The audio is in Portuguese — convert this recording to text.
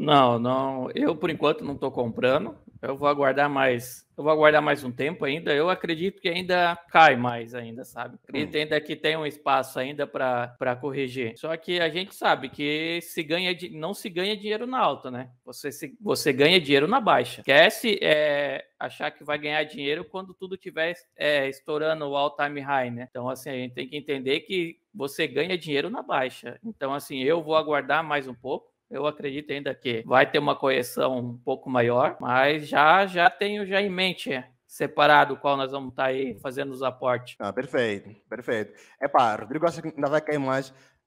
Não, não. Eu por enquanto não estou comprando. Eu vou aguardar mais. Eu vou aguardar mais um tempo ainda. Eu acredito que ainda cai mais ainda, sabe? Acredito hum. ainda que tem um espaço ainda para corrigir. Só que a gente sabe que se ganha não se ganha dinheiro na alta, né? Você se, você ganha dinheiro na baixa. Esquece é, achar que vai ganhar dinheiro quando tudo tiver é, estourando o all time high, né? Então assim a gente tem que entender que você ganha dinheiro na baixa. Então assim eu vou aguardar mais um pouco eu acredito ainda que vai ter uma correção um pouco maior, mas já já tenho já em mente separado qual nós vamos estar tá aí fazendo os aportes. Ah, perfeito, perfeito. É pá, Rodrigo acha que ainda vai cair mais.